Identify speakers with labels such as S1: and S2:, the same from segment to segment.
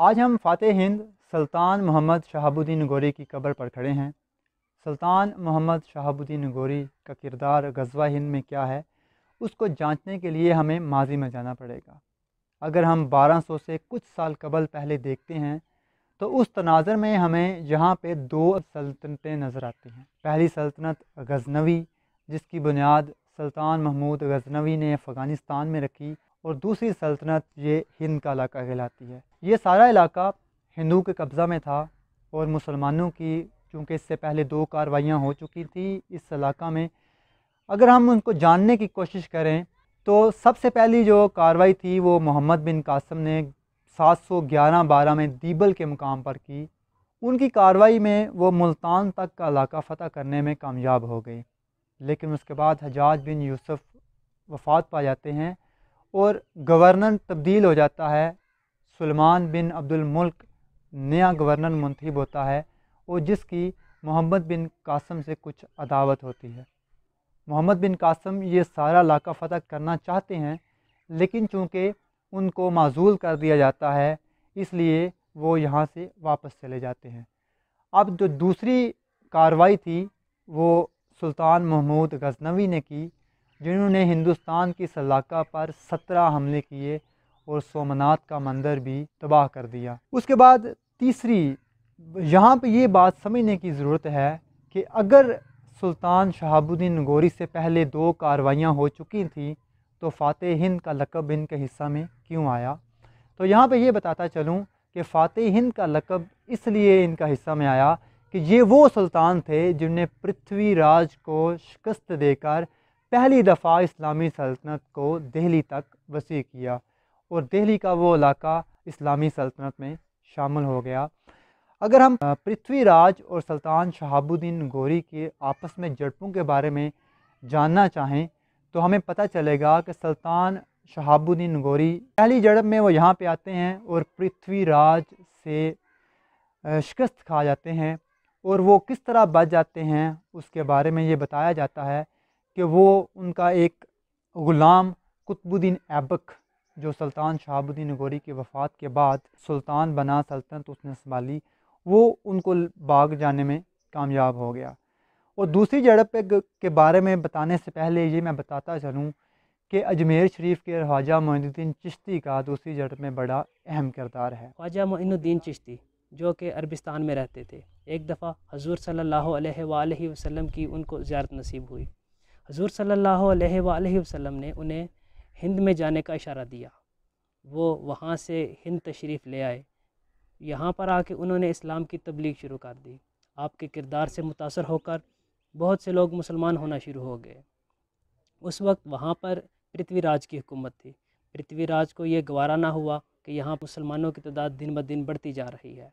S1: आज हम फ़ातह हिंद सुल्तान मोहम्मद शहाबुद्दीन गोरी की कब्र पर खड़े हैं सुल्तान मोहम्मद शहाबुद्दीन गोरी का किरदार गजवा हिंद में क्या है उसको जांचने के लिए हमें माजी में जाना पड़ेगा अगर हम 1200 से कुछ साल कबल पहले देखते हैं तो उस तनाज़र में हमें यहाँ पे दो सल्तनतें नज़र आती हैं पहली सल्तनत गजनवी जिसकी बुनियाद सुल्तान महमूद गजनवी ने अफ़गानिस्तान में रखी और दूसरी सल्तनत ये हिंद का इलाका कहलाती है ये सारा इलाका हिंदू के कब्ज़ा में था और मुसलमानों की चूँकि इससे पहले दो कार्रवाइयाँ हो चुकी थी इस इलाका में अगर हम उनको जानने की कोशिश करें तो सबसे पहली जो कार्रवाई थी वो मोहम्मद बिन कासम ने 711-12 में दीबल के मुकाम पर की उनकी कार्रवाई में वो मुल्तान तक का इलाका फ़तह करने में कामयाब हो गए लेकिन उसके बाद हजाज बिन यूसुफ वफात पा जाते हैं और गवर्नर तब्दील हो जाता है सलमान बिन अब्दुल मुल्क नया गवर्नर मुंतब होता है और जिसकी मोहम्मद बिन कासम से कुछ अदावत होती है मोहम्मद बिन कासम ये सारा इलाका फतह करना चाहते हैं लेकिन चूँकि उनको माजूल कर दिया जाता है इसलिए वो यहाँ से वापस चले जाते हैं अब जो दूसरी कार्रवाई थी वो सुल्तान महमूद गजनवी ने की जिन्होंने हिंदुस्तान की सलाका पर सत्रह हमले किए और सोमनाथ का मंदिर भी तबाह कर दिया उसके बाद तीसरी यहाँ पे ये बात समझने की ज़रूरत है कि अगर सुल्तान शहाबुद्दीन गोरी से पहले दो कार्रवाइयाँ हो चुकी थी तो फ़ातह हिंद का लकब इनके हिस्सा में क्यों आया तो यहाँ पे ये बताता चलूँ कि फ़ातह हिंद का लकब इसलिए इनका हिस्सा में आया कि ये वो सुल्तान थे जिनने पृथ्वीराज को शिकस्त देकर पहली दफ़ा इस्लामी सल्तनत को दिल्ली तक वसी किया और दिल्ली का वो इलाका इस्लामी सल्तनत में शामिल हो गया अगर हम पृथ्वीराज और सुल्तान शहाबुद्दीन गोरी के आपस में जड़पों के बारे में जानना चाहें तो हमें पता चलेगा कि सुल्तान शहाबुद्दीन गौरी पहली जड़प में वो यहाँ पे आते हैं और पृथ्वीराज से शिकस्त खा जाते हैं और वो किस तरह बच जाते हैं उसके बारे में ये बताया जाता है कि वो उनका एक ग़ुलाम कुतुबुद्दीन ऐबक जो सुल्तान शहाबुद्दीन गौरी की वफ़ात के बाद सुल्तान बना सल्तनत उसने संभाली वो उनको बाग जाने में कामयाब हो गया और दूसरी जड़प के बारे में बताने से पहले ये मैं बताता चलूँ कि अजमेर शरीफ के ख्वाजा मोइनुद्दीन चिश्ती का दूसरी जड़प में बड़ा अहम किरदार है
S2: ख्वाजा मोइनुद्दीन चिश्ती जो कि अरबिस्तान में रहते थे एक दफ़ा हजूर सल्लल्लाहु अलैहि वसल्लम की उनको ज़्यारत नसीब हुई हजूर सल्लल्लाहु वसल्लम ने उन्हें हिंद में जाने का इशारा दिया वो वहाँ से हिंद तशरीफ़ ले आए यहाँ पर आके उन्होंने इस्लाम की तबलीग शुरू कर दी आपके किरदार से मुतासर होकर बहुत से लोग मुसलमान होना शुरू हो गए उस वक्त वहाँ पर पृथ्वीराज की हुकूमत थी पृथ्वीराज को ये गवारा ना हुआ कि यहाँ मुसलमानों की तादाद दिन ब दिन बढ़ती जा रही है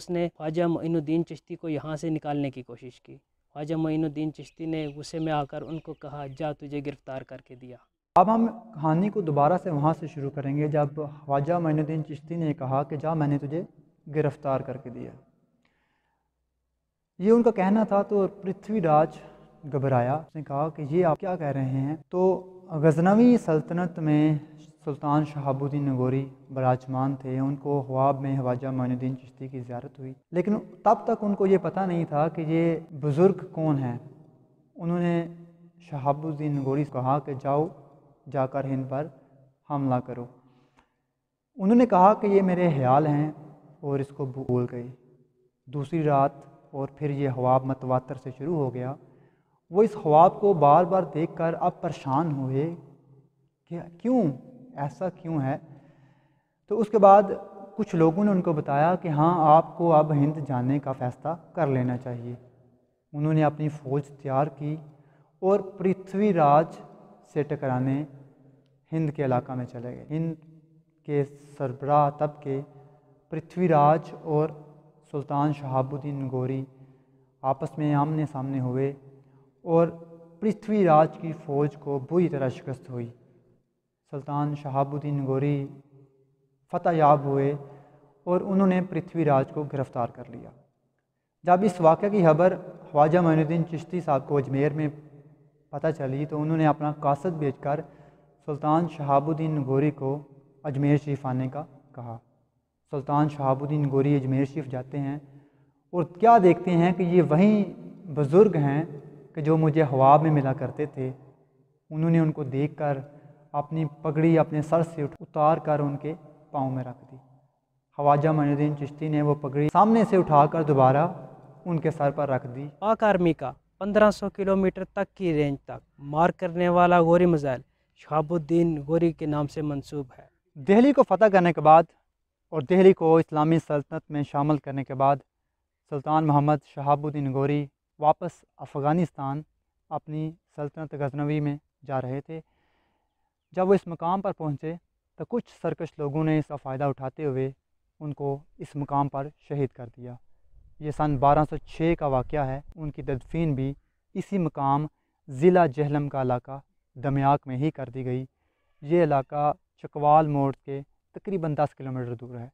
S2: उसने ख्वाजा मीनुद्दीन चश्ती को यहाँ से निकालने की कोशिश की ख्वाजा मोनुद्दीन चिश्ती ने गुस्से में आकर उनको कहा जा तुझे गिरफ़्तार करके दिया
S1: अब हम कहानी को दोबारा से वहाँ से शुरू करेंगे जब ख्वाजा मोनुद्दीन चिश्ती ने कहा कि जा मैंने तुझे गिरफ़्तार करके दिया ये उनका कहना था तो पृथ्वीराज घबराया उसने कहा कि ये आप क्या कह रहे हैं तो गजनवी सल्तनत में सुल्तान शहाबुद्दीन नगोरी बराजमान थे उनको ख्वाब में ख्वाजा मोनुद्दीन चिश्ती की ज्यारत हुई लेकिन तब तक उनको ये पता नहीं था कि ये बुज़ुर्ग कौन हैं उन्होंने शहाबुद्दीन नगोरी से कहा कि जाओ जाकर इन पर हमला करो उन्होंने कहा कि ये मेरे ख्याल हैं और इसको भूल गई दूसरी रात और फिर ये ख्वाब मतवातर से शुरू हो गया वो इस ख्वाब को बार बार देखकर अब परेशान हुए कि क्यों ऐसा क्यों है तो उसके बाद कुछ लोगों ने उनको बताया कि हाँ आपको अब हिंद जाने का फ़ैसला कर लेना चाहिए उन्होंने अपनी फ़ौज तैयार की और पृथ्वीराज से टकराने हिंद के इलाका में चले गए हिंद के सरबराह तब के पृथ्वीराज और सुल्तान शहाबुद्दीन गोरी आपस में आमने सामने हुए और पृथ्वीराज की फ़ौज को बुरी तरह शिकस्त हुई सुल्तान शहाबुद्दीन गोरी फतह याब हुए और उन्होंने पृथ्वीराज को गिरफ़्तार कर लिया जब इस वाक़े की खबर ख्वाजा मोनुद्दीन चिश्ती साहब को अजमेर में पता चली तो उन्होंने अपना कासद कर सुल्तान शहाबुद्दीन गोरी को अजमेर शरीफ आने का कहा सुल्तान शहाबुद्दीन गोरी अजमेर शरीफ जाते हैं और क्या देखते हैं कि ये वही बुज़ुर्ग हैं कि जो मुझे हवाब में मिला करते थे उन्होंने उनको देखकर अपनी पगड़ी अपने सर से उतार कर उनके पाँव में रख दी हवाजा मनुद्दीन चिश्ती ने वो पगड़ी सामने से उठाकर दोबारा उनके सर पर रख दी
S2: पाक आर्मी का 1500 किलोमीटर तक की रेंज तक मार करने वाला गोरी मिज़ाइल शहाबुद्दीन गोरी के नाम से मंसूब है दिल्ली को फतह करने के
S1: बाद और दिल्ली को इस्लामी सल्तनत में शामिल करने के बाद सुल्तान मोहम्मद शहाबुद्दीन गोरी वापस अफ़गानिस्तान अपनी सल्तनत गजनवी में जा रहे थे जब वो इस मकाम पर पहुँचे तो कुछ सरकश लोगों ने इसका फ़ायदा उठाते हुए उनको इस मकाम पर शहीद कर दिया ये सन 1206 का वाक़ है उनकी तदफीन भी इसी मकाम ज़िला जहलम का इलाका दमयाक में ही कर दी गई ये इलाका चकवाल मोड़ के तकरीबन 10 किलोमीटर दूर है